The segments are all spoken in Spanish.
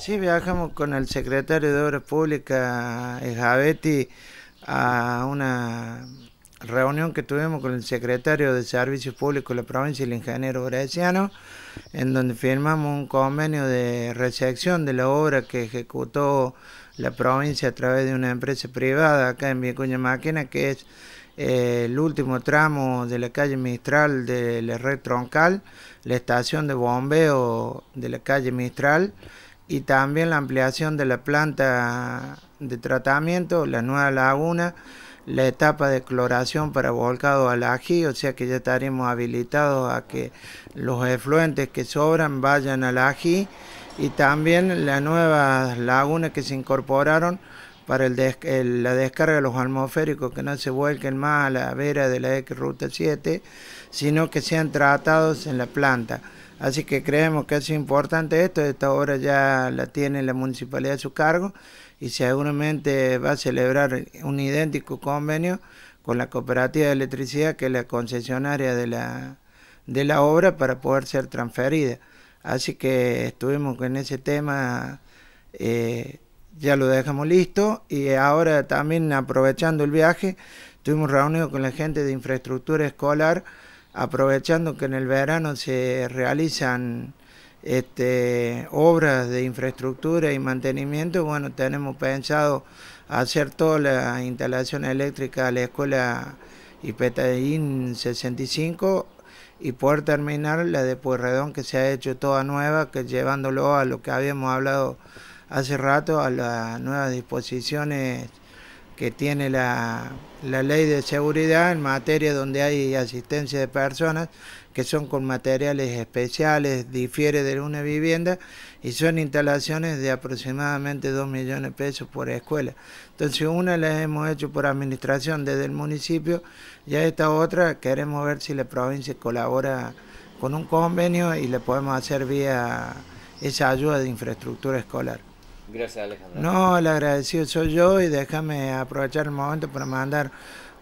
Sí, viajamos con el secretario de Obras Públicas, eh, Javetti, a una reunión que tuvimos con el secretario de Servicios Públicos de la provincia, el ingeniero Bresciano, en donde firmamos un convenio de recepción de la obra que ejecutó la provincia a través de una empresa privada acá en Vicuña Máquina, que es eh, el último tramo de la calle Mistral de la red troncal, la estación de bombeo de la calle Mistral, y también la ampliación de la planta de tratamiento, la nueva laguna, la etapa de cloración para volcado al ají, o sea que ya estaremos habilitados a que los efluentes que sobran vayan al ají y también las nuevas lagunas que se incorporaron para la descarga de los atmosféricos que no se vuelquen más a la vera de la X Ruta 7, sino que sean tratados en la planta. Así que creemos que es importante esto, esta obra ya la tiene la municipalidad a su cargo y seguramente va a celebrar un idéntico convenio con la cooperativa de electricidad que es la concesionaria de la, de la obra para poder ser transferida. Así que estuvimos en ese tema eh, ya lo dejamos listo y ahora también aprovechando el viaje, tuvimos reunidos con la gente de infraestructura escolar, aprovechando que en el verano se realizan este, obras de infraestructura y mantenimiento, bueno, tenemos pensado hacer toda la instalación eléctrica de la escuela IPETAIN 65 y poder terminar la de Puerredón que se ha hecho toda nueva, que llevándolo a lo que habíamos hablado hace rato a las nuevas disposiciones que tiene la, ley de seguridad en materia donde hay asistencia de personas que son con materiales especiales, difiere de una vivienda y son instalaciones de aproximadamente 2 millones de pesos por escuela. Entonces una la hemos hecho por administración desde el municipio y esta otra queremos ver si la provincia colabora con un convenio y le podemos hacer vía esa ayuda de infraestructura escolar. Gracias, Alejandro. No, el agradecido soy yo y déjame aprovechar el momento para mandar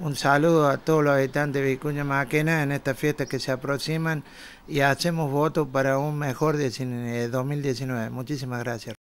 un saludo a todos los habitantes de Vicuña Maquena en esta fiesta que se aproximan y hacemos votos para un mejor 2019. Muchísimas gracias.